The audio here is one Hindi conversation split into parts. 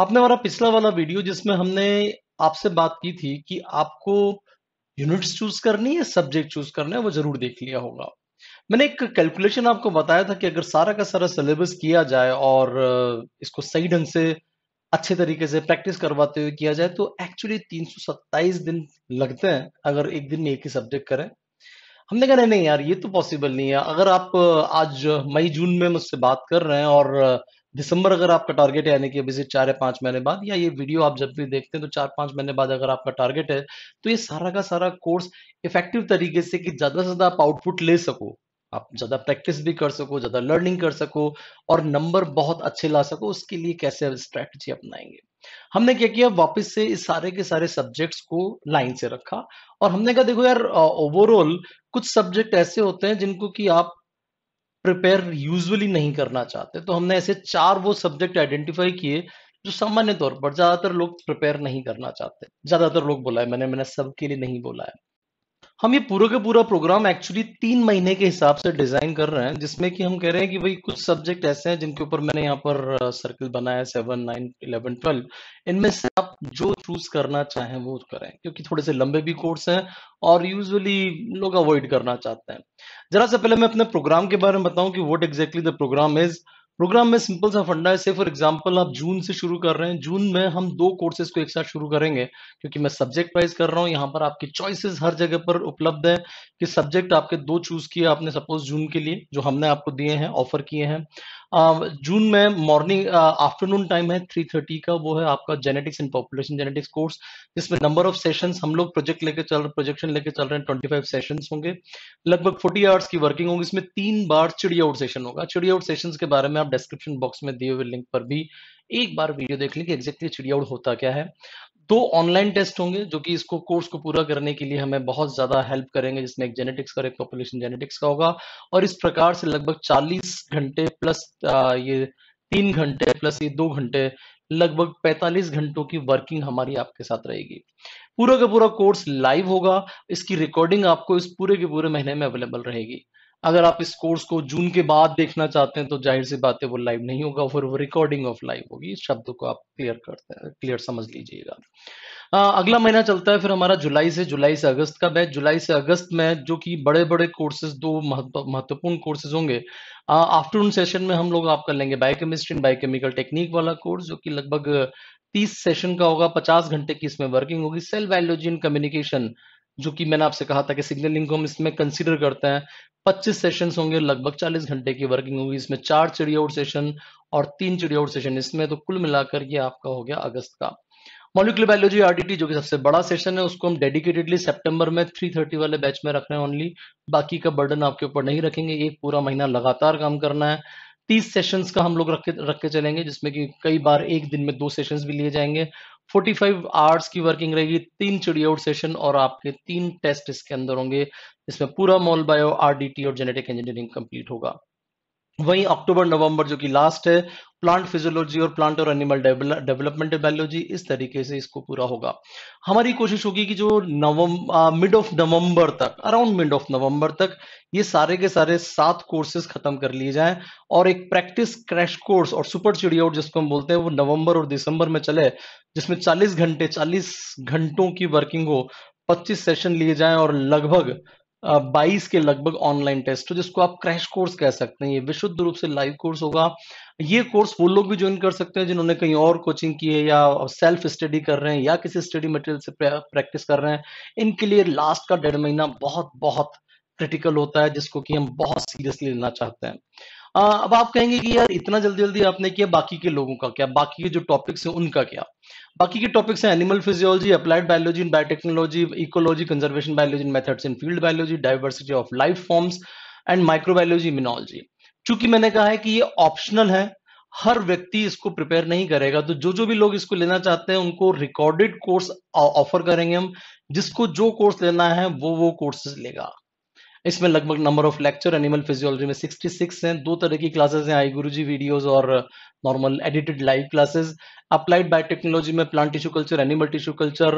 आपने हमारा पिछला वाला वीडियो जिसमें हमने आपसे बात की थी कि आपको यूनिट्स चूज करनी है सब्जेक्ट चूज करना है वो जरूर देख लिया होगा मैंने एक कैलकुलेशन आपको बताया था कि अगर सारा का सारा सिलेबस किया जाए और इसको सही ढंग से अच्छे तरीके से प्रैक्टिस करवाते हुए किया जाए तो एक्चुअली 327 दिन लगते हैं अगर एक दिन में एक ही सब्जेक्ट करें हमने कहा नहीं यार ये तो पॉसिबल नहीं है अगर आप आज मई जून में मुझसे बात कर रहे हैं और दिसंबर अगर आपका टारगेट है यानी कि से चार या पांच महीने बाद या ये वीडियो आप जब भी देखते हैं तो चार पांच महीने बाद अगर आपका टारगेट है तो ये सारा का सारा कोर्स इफेक्टिव तरीके से कि ज्यादा से ज्यादा आप आउटपुट ले सको आप ज्यादा प्रैक्टिस भी कर सको ज्यादा लर्निंग कर सको और नंबर बहुत अच्छे ला सको उसके लिए कैसे स्ट्रैटेजी अपनाएंगे हमने क्या किया वापस से इस सारे के सारे सब्जेक्ट्स को लाइन से रखा और हमने कहा देखो यार ओवरऑल कुछ सब्जेक्ट ऐसे होते हैं जिनको कि आप प्रिपेयर यूजुअली नहीं करना चाहते तो हमने ऐसे चार वो सब्जेक्ट आइडेंटिफाई किए जो सामान्य तौर पर ज्यादातर लोग प्रिपेयर नहीं करना चाहते ज्यादातर लोग बोला है मैंने मैंने सबके लिए नहीं बोला है हम ये पूरा का पूरा प्रोग्राम एक्चुअली तीन महीने के हिसाब से डिजाइन कर रहे हैं जिसमें कि हम कह रहे हैं कि भाई कुछ सब्जेक्ट ऐसे हैं जिनके ऊपर मैंने यहाँ पर सर्किल बनाया सेवन नाइन इलेवन ट्वेल्व इनमें से आप जो चूज करना चाहें वो करें क्योंकि थोड़े से लंबे भी कोर्स हैं और यूजली लोग अवॉइड करना चाहते हैं जरा से पहले मैं अपने प्रोग्राम के बारे में बताऊं कि what exactly the programme is programme में सिंपल सा फंडा है से फॉर एग्जांपल आप जून से शुरू कर रहे हैं जून में हम दो कोर्सेज को एक साथ शुरू करेंगे क्योंकि मैं सब्जेक्ट वाइज कर रहा हूँ यहाँ पर आपकी चॉइसेस हर जगह पर उपलब्ध है कि सब्जेक्ट आपके दो चूज किए आपने सपोज जून के लिए जो हमने आपको दिए हैं ऑफर किए हैं जून um, में मॉर्निंग आफ्टरनून टाइम है थ्री थर्टी का वो है आपका genetics and population genetics course जिसमें नंबर ऑफ सेशन हम लोग प्रोजेक्ट लेके चल प्रोजेक्शन लेके चल रहे हैं ट्वेंटी फाइव सेशन होंगे लगभग फोर्टी आवर्स की वर्किंग होगी इसमें तीन बार चिड़ी आउट सेशन होगा चिड़ी आउट सेशन के बारे में आप डिस्क्रिप्शन बॉक्स में दिए हुए लिंक पर भी एक बार वीडियो देख लेंगे एग्जैक्टली चिड़ी आउट होता क्या है दो ऑनलाइन टेस्ट होंगे जो कि इसको कोर्स को पूरा करने के लिए हमें बहुत ज्यादा हेल्प करेंगे जिसमें एक जेनेटिक्स का एक पॉपुलेशन जेनेटिक्स का होगा और इस प्रकार से लगभग 40 घंटे प्लस ये तीन घंटे प्लस ये दो घंटे लगभग 45 घंटों की वर्किंग हमारी आपके साथ रहेगी पूरा का पूरा कोर्स लाइव होगा इसकी रिकॉर्डिंग आपको इस पूरे के पूरे महीने में अवेलेबल रहेगी अगर आप इस कोर्स को जून के बाद देखना चाहते हैं तो जाहिर सी बात है वो लाइव नहीं होगा फिर वो रिकॉर्डिंग ऑफ लाइव होगी इस शब्द को आप क्लियर करते हैं क्लियर समझ लीजिएगा अगला महीना चलता है फिर हमारा जुलाई से जुलाई से अगस्त का बैच जुलाई से अगस्त में जो कि बड़े बड़े कोर्सेज दो महत्वपूर्ण कोर्सेज होंगे आफ्टरनून सेशन में हम लोग आपका लेंगे बायोकेमिस्ट्री एंड बायोकेमिकल टेक्निक वाला कोर्स जो कि लगभग तीस सेशन का होगा पचास घंटे की इसमें वर्किंग होगी सेल बायोलॉजी एंड कम्युनिकेशन जो कि मैंने आपसे कहा था कि सिग्नलिंग को हम इसमें कंसिडर करते हैं 25 सेशंस होंगे लगभग 40 घंटे की वर्किंग होगी इसमें चार चिड़िया आउट सेशन और तीन चिड़िया आउट सेशन इसमें तो कुल मिलाकर ये आपका हो गया अगस्त का मॉलिकुलर बायोलॉजी आरडीटी जो कि सबसे बड़ा सेशन है उसको हम डेडिकेटेडली सितंबर में 330 वाले बैच में रख रहे हैं ओनली बाकी का बर्डन आपके ऊपर नहीं रखेंगे एक पूरा महीना लगातार काम करना है तीस सेशंस का हम लोग रख रख के चलेंगे जिसमें कि कई बार एक दिन में दो सेशंस भी लिए जाएंगे फोर्टी फाइव आवर्स की वर्किंग रहेगी तीन चिड़ी आउट सेशन और आपके तीन टेस्ट इसके अंदर होंगे इसमें पूरा मॉल बायो टी और जेनेटिक इंजीनियरिंग कंप्लीट होगा वहीं अक्टूबर नवंबर जो कि लास्ट है प्लांट फिजियोलॉजी और प्लांट और एनिमल डेवलपमेंट बायोलॉजी इस तरीके से इसको पूरा होगा हमारी कोशिश होगी कि जो नवम मिड ऑफ नवंबर तक अराउंड मिड ऑफ नवंबर तक ये सारे के सारे सात कोर्सेज खत्म कर लिए जाएं और एक प्रैक्टिस क्रैश कोर्स और सुपर चिड़िया जिसको हम बोलते हैं वो नवंबर और दिसंबर में चले जिसमें चालीस घंटे चालीस घंटों की वर्किंग हो पच्चीस सेशन लिए जाए और लगभग बाईस के लगभग ऑनलाइन टेस्ट तो जिसको आप क्रैश कोर्स कह सकते हैं ये विशुद्ध रूप से लाइव कोर्स होगा ये कोर्स वो लोग भी ज्वाइन कर सकते हैं जिन्होंने कहीं और कोचिंग की है या सेल्फ स्टडी कर रहे हैं या किसी स्टडी मटेरियल से प्रैक्टिस कर रहे हैं इनके लिए लास्ट का डेढ़ महीना बहुत बहुत क्रिटिकल होता है जिसको कि हम बहुत सीरियसली लेना चाहते हैं आ, अब आप कहेंगे कि यार इतना जल्दी जल्दी आपने किया बाकी के लोगों का क्या बाकी के जो टॉपिक्स हैं उनका क्या बाकी के टॉपिक्स हैं animal physiology applied biology in biotechnology ecology conservation biology methods in field biology diversity of life forms and microbiology immunology चूंकि मैंने कहा है कि ये ऑप्शनल है हर व्यक्ति इसको प्रिपेयर नहीं करेगा तो जो जो भी लोग इसको लेना चाहते हैं उनको रिकॉर्डेड कोर्स ऑफर करेंगे हम जिसको जो कोर्स लेना है वो वो कोर्सेज लेगा इसमें लगभग number of lecture animal physiology में 66 हैं दो तरह की क्लासेस हैं आई गुरुजी वीडियोस और normal edited live classes applied biotechnology में plant tissue culture animal tissue culture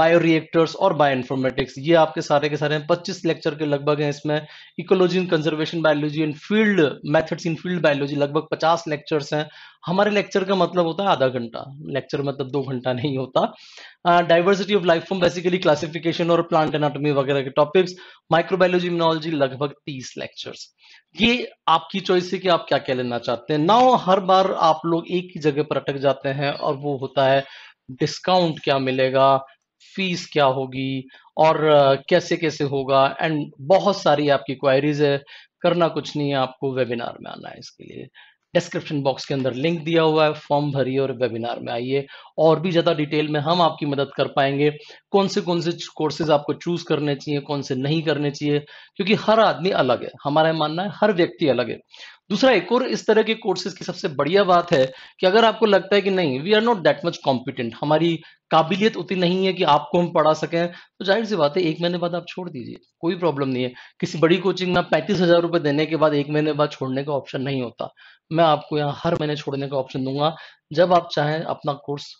bioreactors और बायो इन्फॉर्मेटिक्स ये आपके सारे के सारे हैं पच्चीस लेक्चर के लगभग हैं इसमें ecology in conservation biology in field methods in field biology लगभग पचास लेक्चर्स हैं हमारे लेक्चर का मतलब होता है आधा घंटा लेक्चर मतलब दो घंटा नहीं होता diversity of life form basically classification और प्लांट एनाटॉमी वगैरह के टॉपिक्स माइक्रोबायोलॉजी इम्यूनोलॉजी लगभग तीस लेक्चर्स ये आपकी चॉइस है कि आप क्या क्या लेना चाहते हैं नाउ हर बार आप लोग एक ही जगह पर अटक जाते हैं और वो होता है डिस्काउंट क्या मिलेगा फीस क्या होगी और कैसे कैसे होगा एंड बहुत सारी आपकी क्वायरीज है करना कुछ नहीं है आपको वेबिनार में आना है इसके लिए डिस्क्रिप्शन बॉक्स के अंदर लिंक दिया हुआ है फॉर्म भरिए और वेबिनार में आइए और भी ज़्यादा डिटेल में हम आपकी मदद कर पाएंगे कौन से कौन से कोर्सेज आपको चूज करने चाहिए कौन से नहीं करने चाहिए क्योंकि हर आदमी अलग है हमारा मानना है हर व्यक्ति अलग है दूसरा एक और इस तरह के कोर्सेज की सबसे बढ़िया बात है कि अगर आपको लगता है कि नहीं we are not that much competent हमारी काबिलियत उतनी नहीं है कि आपको हम पढ़ा सकें तो जाहिर सी बात है एक महीने बाद आप छोड़ दीजिए कोई प्रॉब्लम नहीं है किसी बड़ी कोचिंग में पैंतीस हजार रुपए देने के बाद एक महीने बाद छोड़ने का ऑप्शन नहीं होता मैं आपको यहाँ हर महीने छोड़ने का ऑप्शन दूंगा जब आप चाहें अपना कोर्स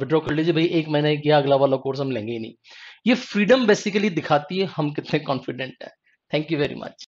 विड्रॉ कर लीजिए भाई एक महीने किया अगला वाला कोर्स हम लेंगे ही नहीं ये फ्रीडम बेसिकली दिखाती है हम कितने कॉन्फिडेंट हैं थैंक यू वेरी मच